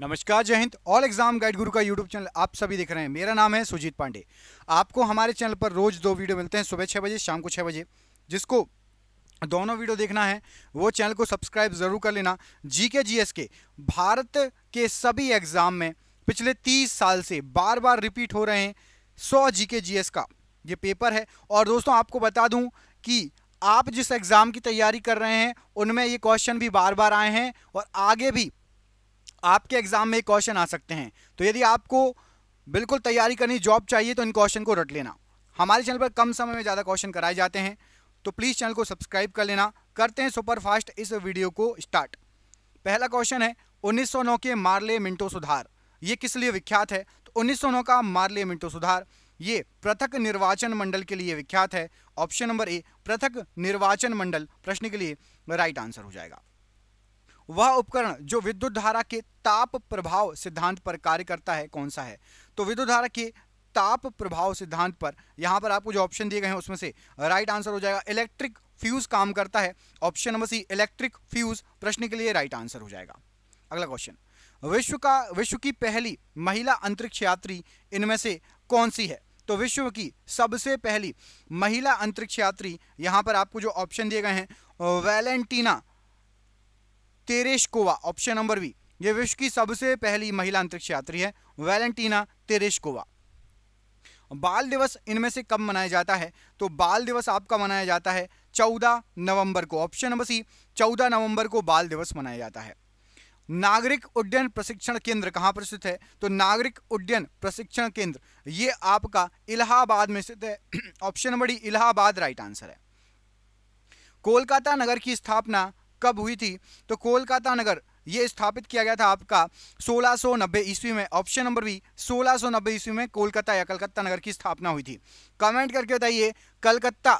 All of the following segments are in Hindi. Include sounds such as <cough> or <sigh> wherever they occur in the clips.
नमस्कार जय हिंद ऑल एग्जाम गाइड गुरु का यूट्यूब चैनल आप सभी देख रहे हैं मेरा नाम है सुजीत पांडे आपको हमारे चैनल पर रोज दो वीडियो मिलते हैं सुबह छः बजे शाम को छः बजे जिसको दोनों वीडियो देखना है वो चैनल को सब्सक्राइब जरूर कर लेना जी के जी एस के भारत के सभी एग्जाम में पिछले तीस साल से बार बार रिपीट हो रहे हैं सौ जी के जी एस का ये पेपर है और दोस्तों आपको बता दूँ कि आप जिस एग्ज़ाम की तैयारी कर रहे हैं उनमें ये क्वेश्चन भी बार बार आए हैं और आगे भी आपके एग्ज़ाम में क्वेश्चन आ सकते हैं तो यदि आपको बिल्कुल तैयारी करनी जॉब चाहिए तो इन क्वेश्चन को रट लेना हमारे चैनल पर कम समय में ज़्यादा क्वेश्चन कराए जाते हैं तो प्लीज़ चैनल को सब्सक्राइब कर लेना करते हैं सुपर फास्ट इस वीडियो को स्टार्ट पहला क्वेश्चन है 1909 के मार्ले मिंटो सुधार ये किस लिए विख्यात है तो 1909 का मार्ले मिंटो सुधार ये पृथक निर्वाचन मंडल के लिए विख्यात है ऑप्शन नंबर ए पृथक निर्वाचन मंडल प्रश्न के लिए राइट आंसर हो जाएगा वह उपकरण जो विद्युत धारा के ताप प्रभाव सिद्धांत पर कार्य करता है कौन सा है तो विद्युत धारा के ताप प्रभाव सिद्धांत पर यहाँ पर आपको जो ऑप्शन दिए गए हैं उसमें से राइट आंसर हो जाएगा इलेक्ट्रिक फ्यूज काम करता है option number C electric fuse प्रश्न के लिए राइट आंसर हो जाएगा अगला क्वेश्चन विश्व का विश्व की पहली महिला अंतरिक्ष यात्री इनमें से कौन सी है तो विश्व की सबसे पहली महिला अंतरिक्ष यात्री यहाँ पर आपको जो ऑप्शन दिए गए हैं Valentina Tereshkova option number B ये विश्व की सबसे पहली महिला अंतरिक्ष यात्री है वैलेंटीना तेरेशकोवा बाल दिवस इनमें से कब मनाया जाता है तो बाल दिवस आपका मनाया जाता है चौदह नवंबर को ऑप्शन नंबर सी चौदह नवंबर को बाल दिवस मनाया जाता है नागरिक उड्डयन प्रशिक्षण केंद्र कहाँ पर स्थित है तो नागरिक उड्डयन प्रशिक्षण केंद्र ये आपका इलाहाबाद में स्थित है option number D Allahabad right answer है कोलकाता नगर की स्थापना कब हुई थी तो कोलकाता नगर ये स्थापित किया गया था आपका 1690 ईस्वी में ऑप्शन नंबर बी 1690 ईस्वी में कोलकाता या कलकत्ता नगर की स्थापना हुई थी कमेंट करके बताइए कलकत्ता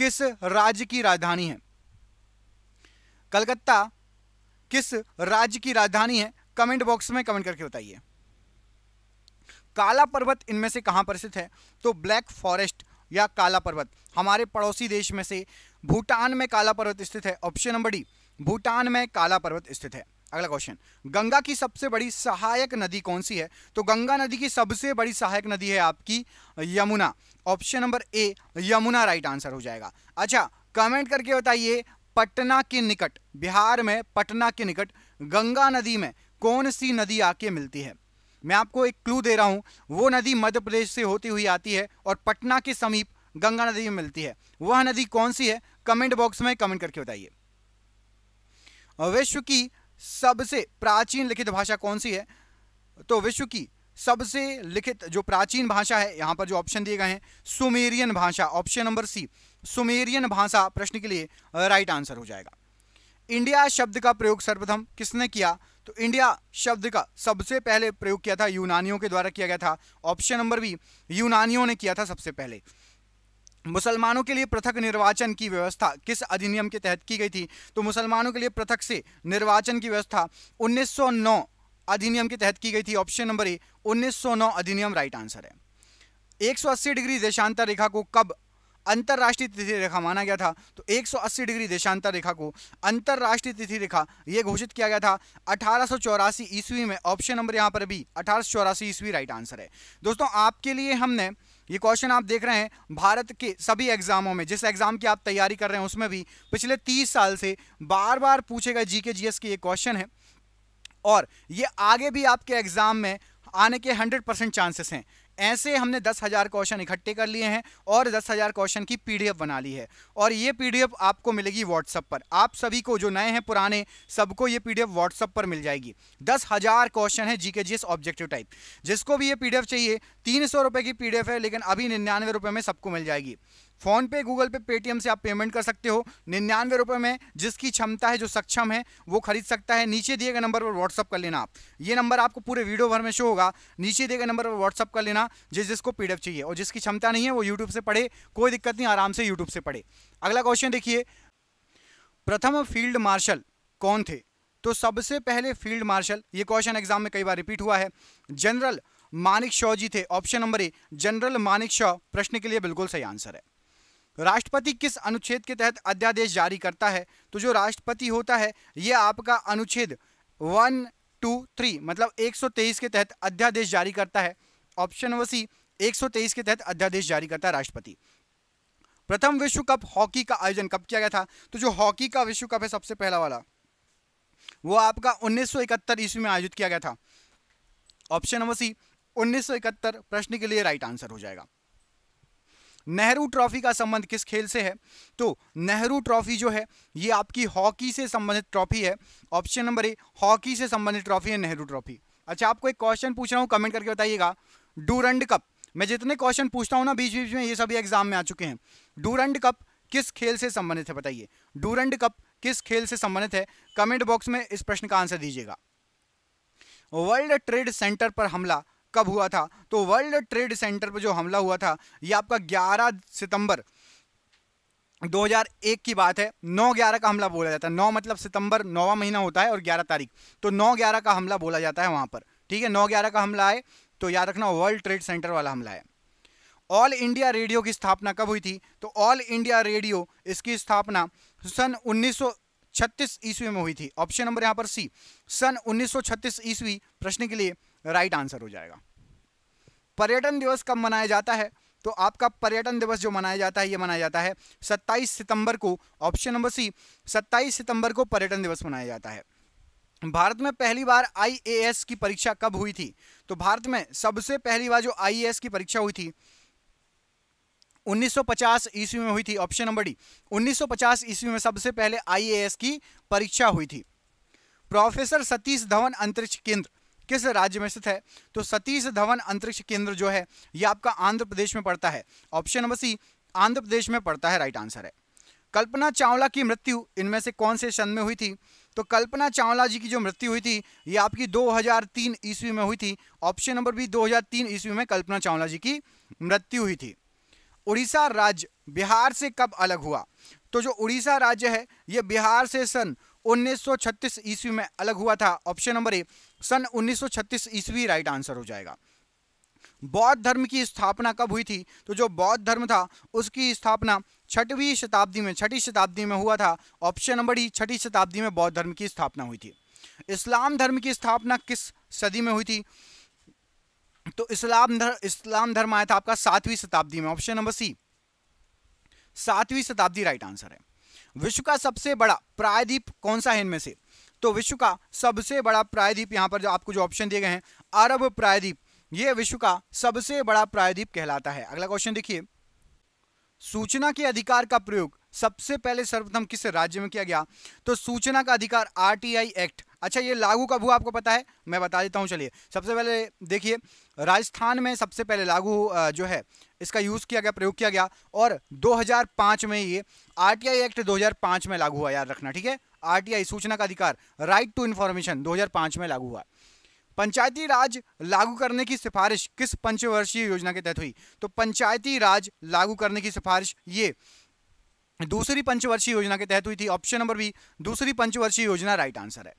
किस राज्य की राजधानी है कलकत्ता किस राज्य की राजधानी है कमेंट बॉक्स में कमेंट करके बताइए काला पर्वत इनमें से कहां पर स्थित है तो ब्लैक फॉरेस्ट या काला पर्वत हमारे पड़ोसी देश में से भूटान में काला पर्वत स्थित है ऑप्शन नंबर डी भूटान में काला पर्वत स्थित है अगला क्वेश्चन गंगा की सबसे बड़ी सहायक नदी कौन सी है तो गंगा नदी की सबसे बड़ी सहायक नदी है आपकी Yamuna option number A Yamuna right answer हो जाएगा अच्छा कमेंट करके बताइए पटना के निकट बिहार में पटना के निकट गंगा नदी में कौन सी नदी आके मिलती है मैं आपको एक क्लू दे रहा हूं वो नदी मध्य प्रदेश से होती हुई आती है और पटना के समीप गंगा नदी में मिलती है वह नदी कौन सी है कमेंट बॉक्स में कमेंट करके बताइए विश्व की सबसे प्राचीन लिखित भाषा कौन सी है तो विश्व की सबसे लिखित जो प्राचीन भाषा है यहाँ पर जो ऑप्शन दिए गए हैं सुमेरियन भाषा ऑप्शन नंबर सी सुमेरियन भाषा प्रश्न के लिए राइट आंसर हो जाएगा इंडिया शब्द का प्रयोग सर्वप्रथम किसने किया तो इंडिया शब्द का सबसे पहले प्रयोग किया था यूनानियों के द्वारा किया गया था ऑप्शन नंबर बी यूनानियों ने किया था सबसे पहले मुसलमानों के लिए पृथक निर्वाचन की व्यवस्था किस अधिनियम के तहत की गई थी तो मुसलमानों के लिए पृथक से निर्वाचन की व्यवस्था 1909 अधिनियम के तहत की गई थी ऑप्शन नंबर ए 1909 अधिनियम राइट आंसर है 180 डिग्री देशांतर रेखा को कब अंतर्राष्ट्रीय तिथि रेखा माना गया था तो 180 डिग्री देशांतर रेखा को अंतर्राष्ट्रीय तिथि रेखा यह घोषित किया गया था अठारह ईस्वी में ऑप्शन नंबर यहाँ पर भी अठारह ईस्वी राइट आंसर है दोस्तों आपके लिए हमने ये क्वेश्चन आप देख रहे हैं भारत के सभी एग्जामों में जिस एग्जाम की आप तैयारी कर रहे हैं उसमें भी पिछले तीस साल से बार बार पूछे गए जी के जी एस के ये क्वेश्चन है और ये आगे भी आपके एग्जाम में आने के हंड्रेड परसेंट चांसेस हैं ऐसे हमने दस हज़ार क्वेश्चन इकट्ठे कर लिए हैं और दस हज़ार क्वेश्चन की पीडीएफ बना ली है और ये पीडीएफ आपको मिलेगी व्हाट्सअप पर आप सभी को जो नए हैं पुराने सबको ये पीडीएफ व्हाट्सअप पर मिल जाएगी दस हज़ार क्वेश्चन है जीके ऑब्जेक्टिव टाइप जिसको भी ये पीडीएफ चाहिए तीन सौ की पीडीएफ है लेकिन अभी निन्यानवे में सबको मिल जाएगी फोन पे गूगल पे पेटीएम से आप पेमेंट कर सकते हो निन्यानवे रुपये में जिसकी क्षमता है जो सक्षम है वो खरीद सकता है नीचे दिए गए नंबर पर व्हाट्सअप कर लेना आप ये नंबर आपको पूरे वीडियो भर में शो होगा नीचे दिए गए नंबर पर व्हाट्सअप कर लेना जिस जिसको पी चाहिए और जिसकी क्षमता नहीं है वो यूट्यूब से पढ़े कोई दिक्कत नहीं आराम से यूट्यूब से पढ़े अगला क्वेश्चन देखिए प्रथम फील्ड मार्शल कौन थे तो सबसे पहले फील्ड मार्शल ये क्वेश्चन एग्जाम में कई बार रिपीट हुआ है जनरल मानिक शॉ जी थे option number A general Manekshaw प्रश्न के लिए बिल्कुल सही आंसर है राष्ट्रपति किस अनुच्छेद के तहत अध्यादेश जारी करता है तो जो राष्ट्रपति होता है ये आपका अनुच्छेद वन टू थ्री मतलब 123 के तहत अध्यादेश जारी करता है ऑप्शन एक सौ 123 के तहत अध्यादेश जारी करता है राष्ट्रपति प्रथम विश्व कप हॉकी का आयोजन कब किया गया था तो जो हॉकी का विश्व कप है सबसे पहला वाला वो आपका 1971 ईस्वी में आयोजित किया गया था ऑप्शन नंबर सी 1971 प्रश्न के लिए राइट आंसर हो जाएगा नेहरू ट्रॉफी का संबंध किस खेल से है तो नेहरू ट्रॉफी जो है ये आपकी हॉकी से संबंधित ट्रॉफी है ऑप्शन नंबर ए हॉकी से संबंधित ट्रॉफी है नेहरू ट्रॉफी अच्छा आपको एक क्वेश्चन पूछ रहा हूँ कमेंट करके बताइएगा डूरंड कप मैं जितने क्वेश्चन पूछता हूँ ना बीच बीच में ये सभी एग्जाम में आ चुके हैं डूरंड कप किस खेल से संबंधित है बताइए डूरंड कप किस खेल से संबंधित है कमेंट बॉक्स में इस प्रश्न का आंसर दीजिएगा वर्ल्ड ट्रेड सेंटर पर हमला कब हुआ था तो वर्ल्ड ट्रेड सेंटर पर जो हमला हुआ था ये आपका 11 सितंबर 2001 की बात है 9 ग्यारह का हमला बोला जाता है 9 मतलब सितंबर नौवा महीना होता है और 11 तारीख तो 9 ग्यारह का हमला बोला जाता है वहां पर ठीक है 9 ग्यारह का हमला है तो याद रखना वर्ल्ड ट्रेड सेंटर वाला हमला है ऑल इंडिया रेडियो की स्थापना कब हुई थी तो ऑल इंडिया रेडियो इसकी स्थापना सन 1936 ईस्वी में हुई थी ऑप्शन नंबर यहाँ पर सी सन 1936 ईस्वी प्रश्न के लिए राइट आंसर हो जाएगा पर्यटन दिवस कब मनाया जाता है तो आपका पर्यटन दिवस जो मनाया जाता है ये मनाया जाता है 27 सितंबर को ऑप्शन नंबर सी 27 सितंबर को पर्यटन दिवस मनाया जाता है भारत में पहली बार आईएएस की परीक्षा कब हुई थी तो भारत में सबसे पहली बार जो आईएएस की परीक्षा हुई थी 1950 ईस्वी में हुई थी ऑप्शन नंबर डी 1950 ईस्वी में सबसे पहले आईएएस की परीक्षा हुई थी प्रोफेसर सतीश धवन अंतरिक्ष केंद्र किस राज्य में स्थित है तो सतीश धवन अंतरिक्ष केंद्र जो है ये आपका आंध्र प्रदेश में पड़ता है option number C Andhra Pradesh में पड़ता है राइट आंसर है कल्पना चावला की मृत्यु इनमें से कौन से सन में हुई थी तो कल्पना चावला जी की जो मृत्यु हुई थी ये आपकी 2003 ईस्वी में हुई थी ऑप्शन नंबर बी 2003 ईस्वी में कल्पना चावला जी की मृत्यु हुई थी उड़ीसा राज्य बिहार से कब अलग हुआ तो जो उड़ीसा राज्य है ये बिहार से सन 1936 ईस्वी में अलग हुआ था ऑप्शन नंबर ए सन 1936 ईस्वी राइट आंसर हो जाएगा बौद्ध धर्म की स्थापना कब हुई थी तो जो बौद्ध धर्म था उसकी स्थापना छठवीं शताब्दी में छठी शताब्दी में हुआ था ऑप्शन नंबर ही छठी शताब्दी में बौद्ध धर्म की स्थापना हुई थी इस्लाम धर्म की स्थापना किस सदी में हुई थी तो इस्लाम धर्म इस्लाम धर्म आया था आपका सातवीं शताब्दी में ऑप्शन नंबर सी सातवीं शताब्दी राइट आंसर है विश्व का सबसे बड़ा प्रायद्वीप कौन सा है इनमें से तो विश्व का सबसे बड़ा प्रायद्वीप यहाँ पर जो आपको जो ऑप्शन दिए गए हैं अरब प्रायद्वीप ये विश्व का सबसे बड़ा प्रायद्वीप कहलाता है अगला क्वेश्चन देखिए सूचना के अधिकार का प्रयोग सबसे पहले सर्वप्रथम किस राज्य में किया गया तो सूचना का अधिकार आरटीआई एक्ट अच्छा ये लागू कब हुआ आपको पता है मैं बता देता हूं चलिए सबसे पहले देखिए राजस्थान में सबसे पहले लागू जो है इसका यूज़ किया गया प्रयोग किया गया और 2005 में ये आरटीआई एक्ट 2005 में लागू हुआ याद रखना ठीक है आरटीआई सूचना का अधिकार राइट टू इन्फॉर्मेशन 2005 में लागू हुआ पंचायती राज लागू करने की सिफारिश किस पंचवर्षीय योजना के तहत हुई तो पंचायती राज लागू करने की सिफारिश ये दूसरी पंचवर्षीय योजना के तहत हुई थी ऑप्शन नंबर बी दूसरी पंचवर्षीय योजना राइट आंसर है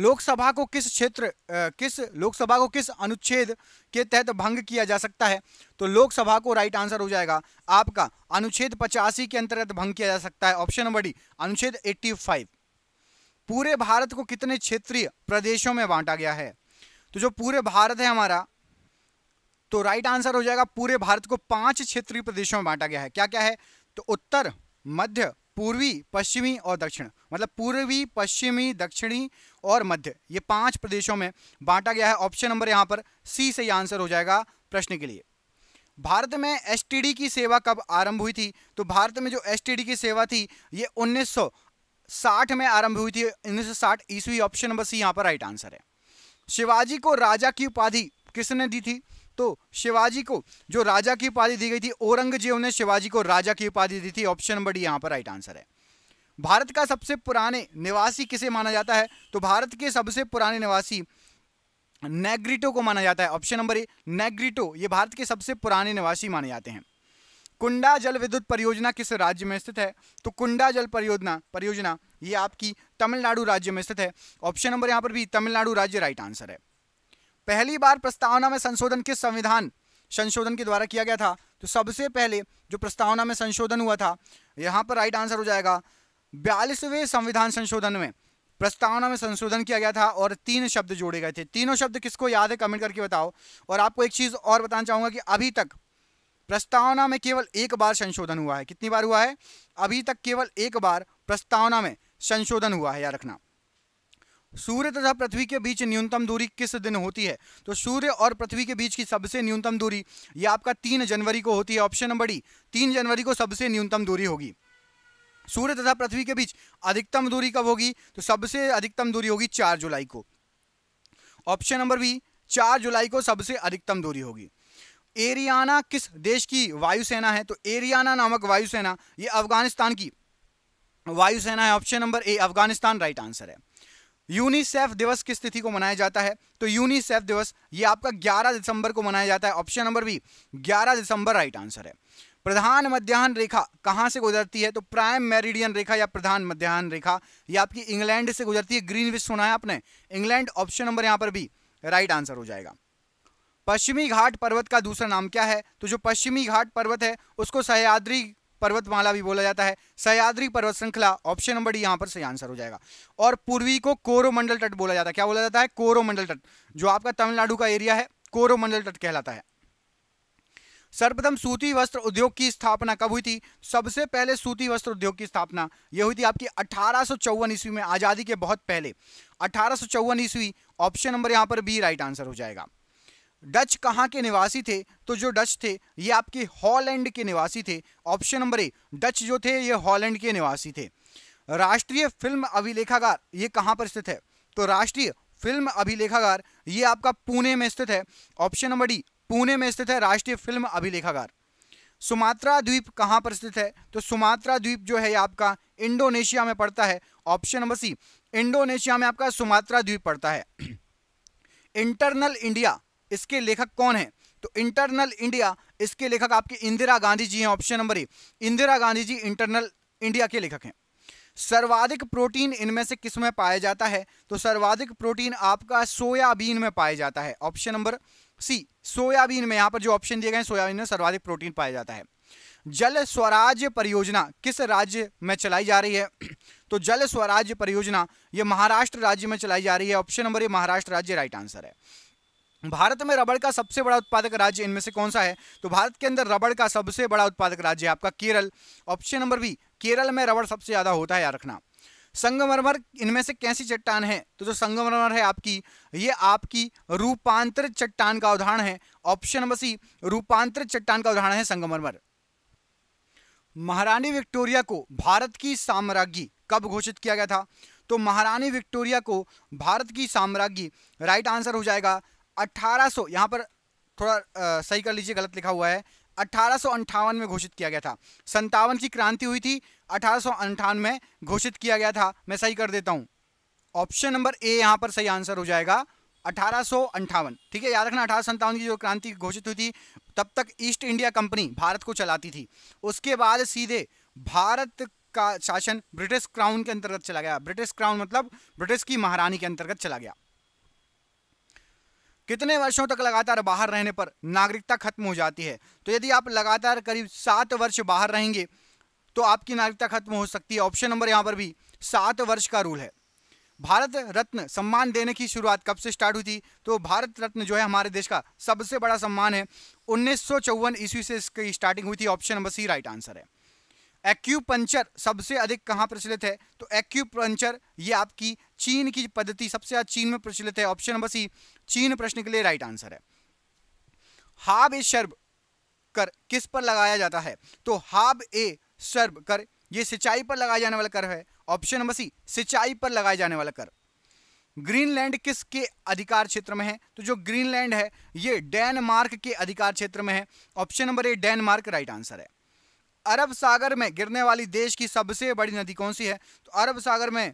लोकसभा को किस क्षेत्र किस लोकसभा को किस अनुच्छेद के तहत भंग किया जा सकता है तो लोकसभा को राइट आंसर हो जाएगा आपका अनुच्छेद पचासी के अंतर्गत भंग किया जा सकता है ऑप्शन नंबर डी अनुच्छेद 85 पूरे भारत को कितने क्षेत्रीय प्रदेशों में बांटा गया है तो जो पूरे भारत है हमारा तो राइट आंसर हो जाएगा पूरे भारत को पांच क्षेत्रीय प्रदेशों में बांटा गया है क्या क्या है तो उत्तर मध्य पूर्वी पश्चिमी और दक्षिण मतलब पूर्वी पश्चिमी दक्षिणी और मध्य ये पांच प्रदेशों में बांटा गया है ऑप्शन नंबर यहाँ पर सी से आंसर हो जाएगा प्रश्न के लिए भारत में एस की सेवा कब आरंभ हुई थी तो भारत में जो एस की सेवा थी ये 1960 में आरंभ हुई थी 1960 ईस्वी ऑप्शन नंबर सी यहाँ पर राइट आंसर है शिवाजी को राजा की उपाधि किसने दी थी तो शिवाजी को जो राजा की उपाधि दी गई थी औरंगजेब ने शिवाजी को राजा की उपाधि दी थी ऑप्शन नंबर डी यहाँ पर राइट आंसर है भारत का सबसे पुराने निवासी किसे माना जाता है तो भारत के सबसे पुराने निवासी नेग्रिटो को माना जाता है ऑप्शन नंबर ए नेग्रिटो ये भारत के सबसे पुराने निवासी माने जाते हैं कुंडा जल विद्युत परियोजना किस राज्य में स्थित है तो कुंडा जल परियोजना परियोजना ये आपकी तमिलनाडु राज्य में स्थित है ऑप्शन नंबर यहाँ पर भी तमिलनाडु राज्य राइट आंसर है पहली बार प्रस्तावना में संशोधन किस संविधान संशोधन के द्वारा किया गया था तो सबसे पहले जो प्रस्तावना में संशोधन हुआ था यहाँ पर राइट आंसर हो जाएगा बयालीसवें संविधान संशोधन में प्रस्तावना में संशोधन किया गया था और तीन शब्द जोड़े गए थे तीनों शब्द किसको याद है कमेंट करके बताओ और आपको एक चीज़ और बताना चाहूंगा कि अभी तक प्रस्तावना में केवल एक बार संशोधन हुआ है कितनी बार हुआ है अभी तक केवल एक बार प्रस्तावना में संशोधन हुआ है याद रखना सूर्य तथा पृथ्वी के बीच न्यूनतम दूरी किस दिन होती है तो सूर्य और पृथ्वी के बीच की सबसे न्यूनतम दूरी यह आपका तीन जनवरी को होती है ऑप्शन नंबर डी तीन जनवरी को सबसे न्यूनतम दूरी होगी सूर्य तथा पृथ्वी के बीच अधिकतम दूरी कब होगी तो सबसे अधिकतम दूरी होगी चार जुलाई को ऑप्शन नंबर बी चार जुलाई को सबसे अधिकतम दूरी होगी एरियाना किस देश की वायुसेना है तो एरियाना नामक वायुसेना यह अफगानिस्तान की वायुसेना है option number A Afghanistan right answer है यूनिसेफ दिवस किस तिथि को मनाया जाता है तो यूनिसेफ दिवस ये आपका 11 दिसंबर को मनाया जाता है ऑप्शन नंबर बी 11 दिसंबर राइट आंसर है प्रधान मध्यान्ह रेखा कहाँ से गुजरती है तो प्राइम मेरिडियन रेखा या प्रधान मध्यान्ह रेखा ये आपकी इंग्लैंड से गुजरती है ग्रीन विच सुना है आपने इंग्लैंड ऑप्शन नंबर यहाँ पर भी राइट आंसर हो जाएगा पश्चिमी घाट पर्वत का दूसरा नाम क्या है तो जो पश्चिमी घाट पर्वत है उसको सहयाद्री पर्वतमाला भी बोला जाता है सयाद्री पर्वत श्रृंखला ऑप्शन नंबर डी यहाँ पर सही आंसर हो जाएगा और पूर्वी को कोरोमंडल तट बोला जाता है क्या बोला जाता है कोरोमंडल तट जो आपका तमिलनाडु का एरिया है कोरोमंडल तट कहलाता है सर्वप्रथम सूती वस्त्र उद्योग की स्थापना कब हुई थी सबसे पहले सूती वस्त्र उद्योग की स्थापना यह हुई थी आपकी अठारह ईस्वी में आज़ादी के बहुत पहले अठारह ईस्वी ऑप्शन नंबर यहां पर बी राइट आंसर हो जाएगा डच कहाँ के निवासी थे तो जो डच थे ये आपके हॉलैंड के निवासी थे ऑप्शन नंबर ए डच जो थे ये हॉलैंड के निवासी थे राष्ट्रीय फिल्म अभिलेखागार ये कहाँ पर स्थित है तो राष्ट्रीय फिल्म अभिलेखागार ये आपका पुणे में स्थित है ऑप्शन नंबर डी पुणे में स्थित है राष्ट्रीय फिल्म अभिलेखागार सुमात्रा द्वीप कहाँ पर स्थित है तो सुमात्रा द्वीप जो है आपका इंडोनेशिया में पड़ता है ऑप्शन नंबर सी इंडोनेशिया में आपका सुमात्रा द्वीप पड़ता है <clears throat> इंटरनल इंडिया इसके लेखक कौन है तो इंटरनल इंडिया इसके लेखक आपके इंदिरा गांधी जी हैं option number A Indira Gandhi ji internal India के लेखक हैं सर्वाधिक प्रोटीन इनमें से किस में पाया जाता है तो सर्वाधिक प्रोटीन आपका सोयाबीन में पाया जाता है ऑप्शन नंबर सी सोयाबीन में यहां पर जो ऑप्शन दिए गए हैं सोयाबीन में सर्वाधिक प्रोटीन पाया जाता है जल स्वराज परियोजना किस राज्य में चलाई जा रही है तो जल स्वराज परियोजना यह महाराष्ट्र राज्य में चलाई जा रही है ऑप्शन नंबर ये महाराष्ट्र राज्य राइट आंसर है भारत में रबड़ का सबसे बड़ा उत्पादक राज्य इनमें से कौन सा है तो भारत के अंदर रबड़ का सबसे बड़ा उत्पादक राज्य है आपका Kerala option number B Kerala में रबड़ सबसे ज़्यादा होता है याद रखना संगमरमर इनमें से कैसी चट्टान है तो जो संगमरमर है आपकी ये आपकी रूपांतरित चट्टान का उदाहरण है ऑप्शन नंबर सी रूपांतरित चट्टान का उदाहरण है संगमरमर महारानी विक्टोरिया को भारत की साम्राज्ञी कब घोषित किया गया था तो महारानी विक्टोरिया को भारत की साम्राज्ञी राइट आंसर हो जाएगा अट्ठारह सौ यहाँ पर थोड़ा आ, सही कर लीजिए गलत लिखा हुआ है अट्ठारह में घोषित किया गया था संतावन की क्रांति हुई थी अठारह में घोषित किया गया था मैं सही कर देता हूँ ऑप्शन नंबर ए यहाँ पर सही आंसर हो जाएगा अठारह ठीक है याद रखना अठारह की जो क्रांति घोषित हुई थी तब तक ईस्ट इंडिया कंपनी भारत को चलाती थी उसके बाद सीधे भारत का शासन ब्रिटिश क्राउन के अंतर्गत चला गया ब्रिटिश क्राउन मतलब ब्रिटिश की महारानी के अंतर्गत चला गया कितने वर्षों तक लगातार बाहर रहने पर नागरिकता खत्म हो जाती है तो यदि आप लगातार करीब सात वर्ष बाहर रहेंगे तो आपकी नागरिकता खत्म हो सकती है ऑप्शन नंबर यहाँ पर भी सात वर्ष का रूल है भारत रत्न सम्मान देने की शुरुआत कब से स्टार्ट हुई थी तो भारत रत्न जो है हमारे देश का सबसे बड़ा सम्मान है उन्नीस ईस्वी से इसकी स्टार्टिंग हुई थी option number C right answer है एक्यूपंचर सबसे अधिक कहाँ प्रचलित है तो एक्यूपंचर ये आपकी चीन की पद्धति सबसे आज चीन में प्रचलित है ऑप्शन नंबर सी चीन प्रश्न के लिए राइट आंसर है हाब ए शर्ब कर किस पर लगाया जाता है तो हाब ए शर्ब कर ये सिंचाई पर लगाया जाने वाला कर है ऑप्शन नंबर सी सिंचाई पर लगाया जाने वाला कर ग्रीनलैंड किसके अधिकार क्षेत्र में है तो जो ग्रीनलैंड है ये डेनमार्क के अधिकार क्षेत्र में है option number A Denmark right answer है अरब सागर में गिरने वाली देश की सबसे बड़ी नदी कौन सी है तो अरब सागर में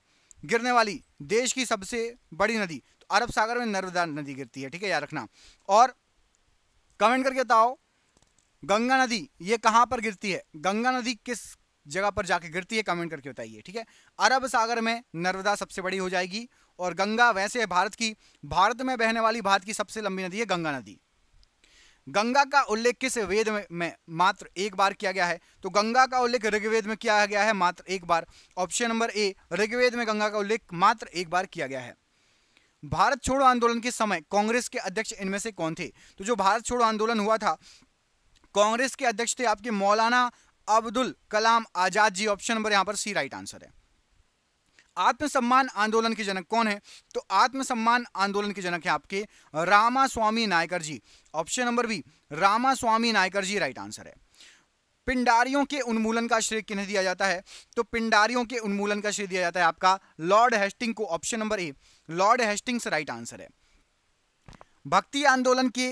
गिरने वाली देश की सबसे बड़ी नदी तो अरब सागर में नर्मदा नदी गिरती है ठीक है याद रखना और कमेंट करके बताओ गंगा नदी ये कहाँ पर गिरती है गंगा नदी किस जगह पर जाके गिरती है कमेंट करके बताइए ठीक है अरब सागर में नर्मदा सबसे बड़ी हो जाएगी और गंगा वैसे है भारत की भारत में बहने वाली भारत की सबसे लंबी नदी है गंगा नदी गंगा का उल्लेख किस वेद में, में मात्र एक बार किया गया है तो गंगा का उल्लेख ऋग्वेद में किया गया है मात्र एक बार ऑप्शन नंबर ए ऋग्वेद में गंगा का उल्लेख मात्र एक बार किया गया है भारत छोड़ो आंदोलन के समय कांग्रेस के अध्यक्ष इनमें से कौन थे तो जो भारत छोड़ो आंदोलन हुआ था कांग्रेस के अध्यक्ष थे आपके मौलाना अब्दुल कलाम आजाद जी ऑप्शन नंबर यहाँ पर सी राइट आंसर है आत्मसम्मान आंदोलन के जनक कौन है तो आत्मसम्मान आंदोलन के जनक है आपके Rama Swami Naicker ji option number B Rama Swami Naicker ji right answer है पिंडारियों के उन्मूलन का श्रेय किन्हें दिया जाता है तो पिंडारियों के उन्मूलन का श्रेय दिया जाता है आपका लॉर्ड हेस्टिंग को option number A Lord Hastings right answer है भक्ति आंदोलन के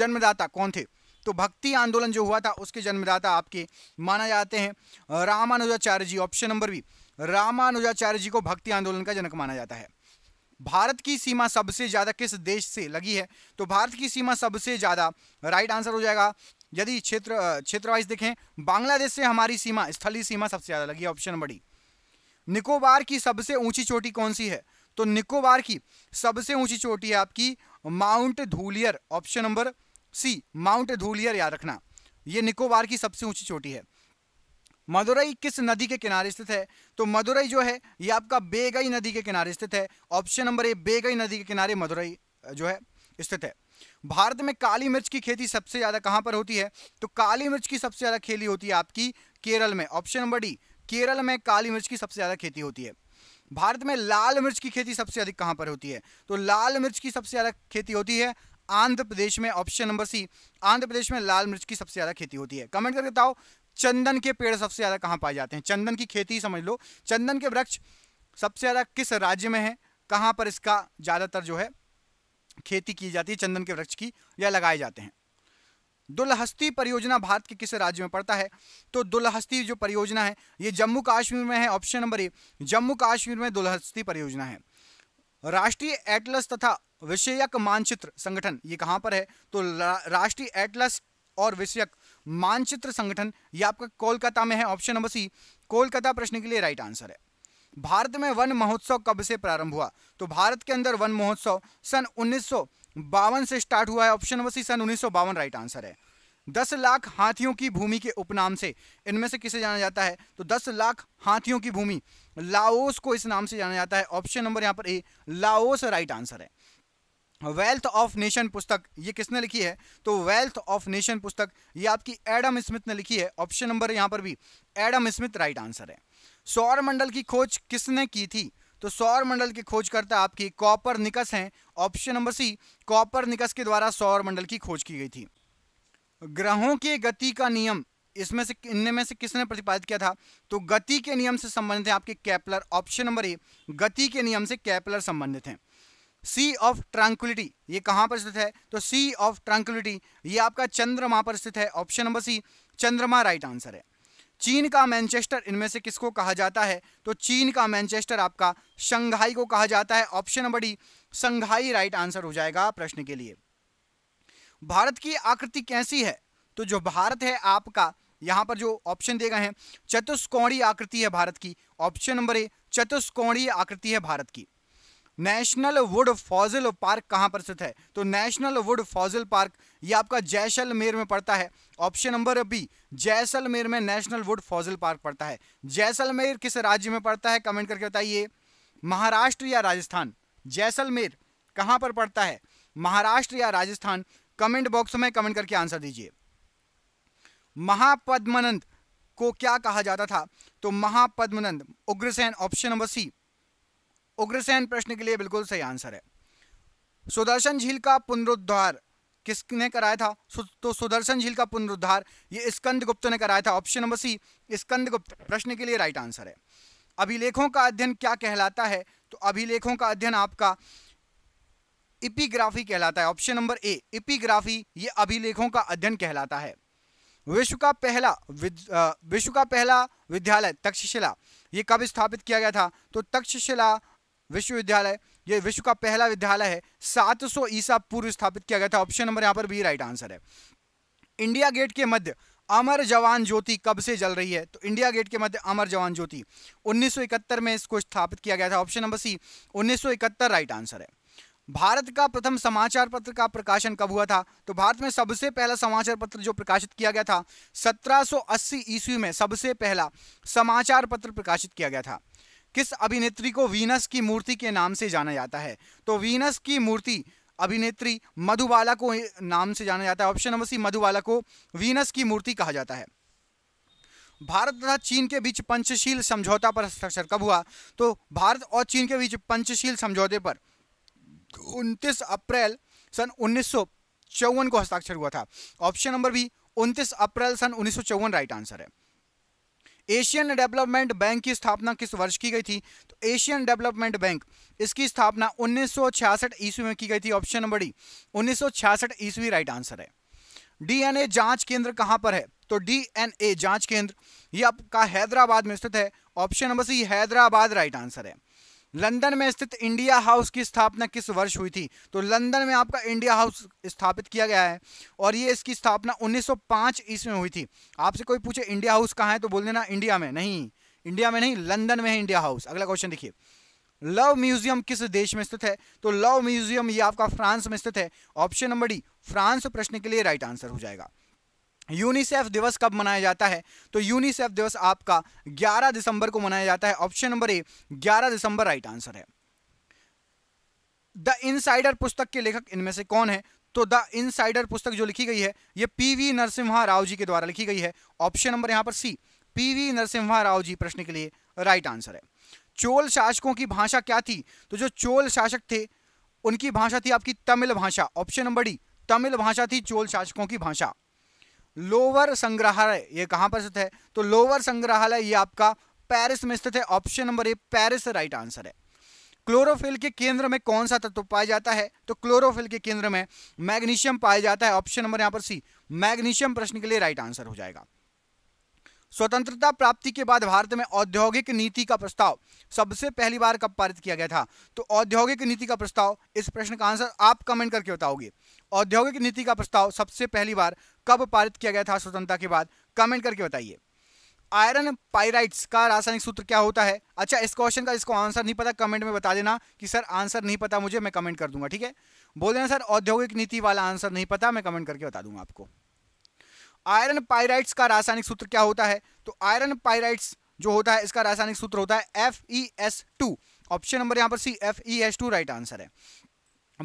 जन्मदाता कौन थे तो भक्ति आंदोलन जो हुआ था उसके जन्मदाता आपके माना जाते हैं Ramanujacharya ji option number B Ramanujacharya ji को भक्ति आंदोलन का जनक माना जाता है भारत की सीमा सबसे ज़्यादा किस देश से लगी है तो भारत की सीमा सबसे ज़्यादा राइट आंसर हो जाएगा यदि क्षेत्र क्षेत्रवाइज देखें बांग्लादेश से हमारी सीमा स्थलीय सीमा सबसे ज़्यादा लगी ऑप्शन बड़ी निकोबार की सबसे ऊंची चोटी कौन सी है तो निकोबार की सबसे ऊंची चोटी है आपकी माउंट धूलियर ऑप्शन नंबर सी माउंट धूलियर याद रखना ये निकोबार की सबसे ऊंची चोटी है मदुरई किस नदी के किनारे स्थित है तो मदुरई जो है ये आपका बेगई नदी के किनारे स्थित है ऑप्शन नंबर ए बेगई नदी के किनारे मदुरई जो है स्थित है भारत में काली मिर्च की खेती सबसे ज़्यादा कहां पर होती है तो काली मिर्च की सबसे ज़्यादा खेती होती है आपकी केरल में ऑप्शन नंबर डी केरल में काली मिर्च की सबसे ज़्यादा खेती होती है भारत में लाल मिर्च की खेती सबसे अधिक कहां पर होती है तो लाल मिर्च की सबसे ज़्यादा खेती होती है आंध्र प्रदेश में option number C Andhra Pradesh में लाल मिर्च की सबसे ज़्यादा खेती होती है कमेंट करके बताओ चंदन के पेड़ सबसे ज़्यादा कहाँ पाए जाते हैं चंदन की खेती समझ लो चंदन के वृक्ष सबसे ज़्यादा किस राज्य में है कहाँ पर इसका ज़्यादातर जो है खेती की जाती है चंदन के वृक्ष की या लगाए जाते हैं दुलहस्ती परियोजना भारत के किस राज्य में पड़ता है तो दुलहस्ती जो परियोजना है ये जम्मू कश्मीर में है option number A Jammu Kashmir में दुलहस्ती परियोजना है राष्ट्रीय एटलस तथा विषयक मानचित्र संगठन ये कहाँ पर है तो राष्ट्रीय एटलस और विषयक मानचित्र संगठन यह आपका कोलकाता में है ऑप्शन नंबर सी कोलकाता प्रश्न के लिए राइट आंसर है भारत में वन महोत्सव कब से प्रारंभ हुआ तो भारत के अंदर वन महोत्सव सन उन्नीस से स्टार्ट हुआ है ऑप्शन नंबर सी सन उन्नीस राइट आंसर है दस लाख हाथियों की भूमि के उपनाम से इनमें से किसे जाना जाता है तो दस लाख हाथियों की भूमि लाओस को इस नाम से जाना जाता है ऑप्शन नंबर यहां पर ए लाओस राइट आंसर है वेल्थ ऑफ नेशन पुस्तक ये किसने लिखी है तो वेल्थ ऑफ नेशन पुस्तक ये आपकी एडम स्मिथ ने लिखी है ऑप्शन नंबर यहाँ पर भी एडम स्मिथ राइट आंसर है सौर मंडल की खोज किसने की थी तो सौर मंडल की खोज करता आपकी कॉपर निकस है option number C Copernicus के द्वारा सौर मंडल की खोज की गई थी ग्रहों की गति का नियम इसमें से इनमें से किसने प्रतिपादित किया था तो गति के नियम से संबंधित है आपके कैपलर ऑप्शन नंबर ए गति के नियम से कैपलर संबंधित हैं सी ऑफ ट्रैंक्विलिटी ये कहाँ पर स्थित है तो सी ऑफ ट्रैंक्विलिटी ये आपका चंद्रमा पर स्थित है ऑप्शन नंबर सी चंद्रमा राइट आंसर है चीन का मैनचेस्टर इनमें से किसको कहा जाता है तो चीन का मैनचेस्टर आपका शंघाई को कहा जाता है option number D Shanghai right answer हो जाएगा प्रश्न के लिए भारत की आकृति कैसी है तो जो भारत है आपका यहां पर जो ऑप्शन दिए गए हैं चतुष्कोणीय आकृति है भारत की ऑप्शन नंबर ए चतुष्कोणीय आकृति है भारत की नेशनल वुड फॉजिल पार्क कहाँ पर स्थित है तो नेशनल वुड फॉजिल पार्क ये आपका जैसलमेर में पड़ता है ऑप्शन नंबर बी जैसलमेर में नेशनल वुड फॉजिल पार्क पड़ता है जैसलमेर किस राज्य में पड़ता है कमेंट करके बताइए महाराष्ट्र या राजस्थान जैसलमेर कहाँ पर पड़ता है महाराष्ट्र या राजस्थान कमेंट बॉक्स में कमेंट करके आंसर दीजिए महापद्मनंद को क्या कहा जाता था तो Mahapadmananda Ugrasen option number C Ugrasen प्रश्न के लिए बिल्कुल सही आंसर है सुदर्शन झील का पुनरुद्धार किसने कराया था सु, तो सुदर्शन झील का पुनरुद्धार ये स्कंद गुप्त ने कराया था ऑप्शन नंबर सी स्कंद गुप्त प्रश्न के लिए राइट आंसर है अभिलेखों का अध्ययन क्या कहलाता है तो अभिलेखों का अध्ययन आपका इपिग्राफी कहलाता है ऑप्शन नंबर ए इपिग्राफी ये अभिलेखों का अध्ययन कहलाता है विश्व का पहला विश्व का पहला विद्यालय तक्षशिला ये कब स्थापित किया गया था तो तक्षशिला विश्वविद्यालय ये विश्व का पहला विद्यालय है 700 ईसा पूर्व स्थापित किया गया था ऑप्शन नंबर यहाँ पर भी राइट आंसर है इंडिया गेट के मध्य अमर जवान ज्योति कब से जल रही है तो इंडिया गेट के मध्य अमर जवान ज्योति 1971 में इसको स्थापित किया गया था option number C 1971 right answer है भारत का प्रथम समाचार पत्र का प्रकाशन कब हुआ था तो भारत में सबसे पहला समाचार पत्र जो प्रकाशित किया गया था 1780 ईस्वी में सबसे पहला समाचार पत्र प्रकाशित किया गया था किस अभिनेत्री को वीनस की मूर्ति के नाम से जाना जाता है तो वीनस की मूर्ति अभिनेत्री मधुबाला को नाम से जाना जाता है ऑप्शन नंबर सी मधुबाला को वीनस की मूर्ति कहा जाता है भारत तथा चीन के बीच पंचशील समझौता पर हस्ताक्षर कब हुआ तो भारत और चीन के बीच पंचशील समझौते पर 29 अप्रैल सन उन्नीस को हस्ताक्षर हुआ था ऑप्शन नंबर बी 29 अप्रैल सन उन्नीस राइट आंसर है एशियन डेवलपमेंट बैंक की स्थापना किस वर्ष की गई थी तो एशियन डेवलपमेंट बैंक इसकी स्थापना 1966 ईस्वी में की गई थी ऑप्शन नंबर डी 1966 ईस्वी राइट आंसर है डीएनए जांच केंद्र कहां पर है तो डीएनए जांच केंद्र ये आपका हैदराबाद में स्थित है option number C Hyderabad right answer है लंदन में स्थित इंडिया हाउस की स्थापना किस वर्ष हुई थी तो लंदन में आपका इंडिया हाउस स्थापित किया गया है और ये इसकी स्थापना 1905 ईस्वी में हुई थी आपसे कोई पूछे इंडिया हाउस कहाँ है तो बोल देना इंडिया में नहीं इंडिया में नहीं लंदन में है इंडिया हाउस अगला क्वेश्चन देखिए लव म्यूजियम किस देश में स्थित है तो लव म्यूजियम ये आपका फ्रांस में स्थित है ऑप्शन नंबर डी फ्रांस प्रश्न के लिए राइट आंसर हो जाएगा यूनिसेफ दिवस कब मनाया जाता है तो यूनिसेफ दिवस आपका 11 दिसंबर को मनाया जाता है ऑप्शन नंबर ए 11 दिसंबर राइट आंसर है द इनसाइडर पुस्तक के लेखक इनमें से कौन है तो द इनसाइडर पुस्तक जो लिखी गई है ये पीवी नरसिम्हा राव जी के द्वारा लिखी गई है ऑप्शन नंबर यहां पर सी पीवी नरसिम्हा राव जी प्रश्न के लिए राइट आंसर है चोल शासकों की भाषा क्या थी तो जो चोल शासक थे उनकी भाषा थी आपकी तमिल भाषा ऑप्शन नंबर डी तमिल भाषा थी चोल शासकों की भाषा लोअर संग्रहालय ये कहां पर स्थित है तो लोअर संग्रहालय ये आपका पेरिस में स्थित है option number A Paris right answer है क्लोरोफिल के केंद्र में कौन सा तत्व पाया जाता है तो क्लोरोफिल के केंद्र में मैग्नीशियम पाया जाता है ऑप्शन नंबर यहां पर सी मैग्नीशियम प्रश्न के लिए राइट आंसर हो जाएगा स्वतंत्रता प्राप्ति के बाद भारत में औद्योगिक नीति का प्रस्ताव सबसे पहली बार कब पारित किया गया था तो औद्योगिक नीति का प्रस्ताव इस प्रश्न का आंसर आप कमेंट करके बताओगे औद्योगिक नीति का प्रस्ताव सबसे पहली बार कब पारित किया गया था स्वतंत्रता के बाद कमेंट करके बताइए आयरन पाइराइट्स का रासायनिक सूत्र क्या होता है अच्छा इस क्वेश्चन का इसको आंसर नहीं पता कमेंट में बता देना कि सर आंसर नहीं पता मुझे मैं कमेंट कर दूंगा ठीक है बोल देना सर औद्योगिक नीति वाला आंसर नहीं पता मैं कमेंट करके बता दूंगा आपको आयरन पाइराइट्स का रासायनिक सूत्र क्या होता है तो आयरन पाइराइट्स जो होता है इसका रासायनिक सूत्र होता है F E S two option number यहां पर C F E S two right answer है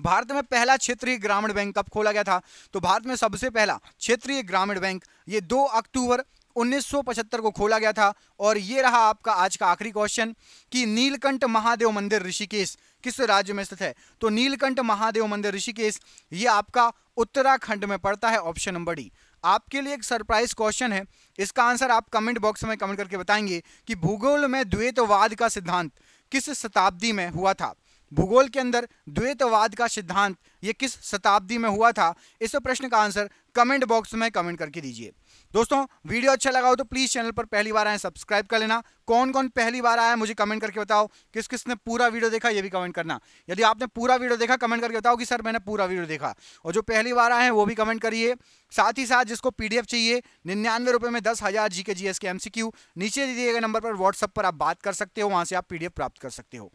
भारत में पहला क्षेत्रीय ग्रामीण बैंक कब खोला गया था तो भारत में सबसे पहला क्षेत्रीय ग्रामीण बैंक ये 2 अक्टूबर 1975 को खोला गया था और ये रहा आपका आज का आखिरी क्वेश्चन कि नीलकंठ महादेव मंदिर ऋषिकेश किस राज्य में स्थित है तो नीलकंठ महादेव मंदिर ऋषिकेश ये आपका उत्तराखंड में पड़ता है ऑप्शन नंबर डी आपके लिए एक सरप्राइज क्वेश्चन है इसका आंसर आप कमेंट बॉक्स में कमेंट करके बताएंगे कि भूगोल में द्वैतवाद का सिद्धांत किस शताब्दी में हुआ था भूगोल के अंदर द्वैतवाद का सिद्धांत ये किस शताब्दी में हुआ था इस प्रश्न का आंसर कमेंट बॉक्स में कमेंट करके दीजिए दोस्तों वीडियो अच्छा लगा हो तो प्लीज़ चैनल पर पहली बार आए सब्सक्राइब कर लेना कौन कौन पहली बार आया मुझे कमेंट करके बताओ किस किस ने पूरा वीडियो देखा ये भी कमेंट करना यदि आपने पूरा वीडियो देखा कमेंट करके बताओ कि सर मैंने पूरा वीडियो देखा और जो पहली बार आए हैं वो भी कमेंट करिए साथ ही साथ जिसको पी चाहिए निन्यानवे रुपये में दस हज़ार जी के जी एस के नीचे दिए गए नंबर पर व्हाट्सअप पर आप बात कर सकते हो वहाँ से आप पी प्राप्त कर सकते हो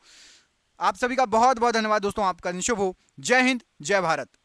आप सभी का बहुत बहुत धन्यवाद दोस्तों आपका दिन शुभ हो जय हिंद जय भारत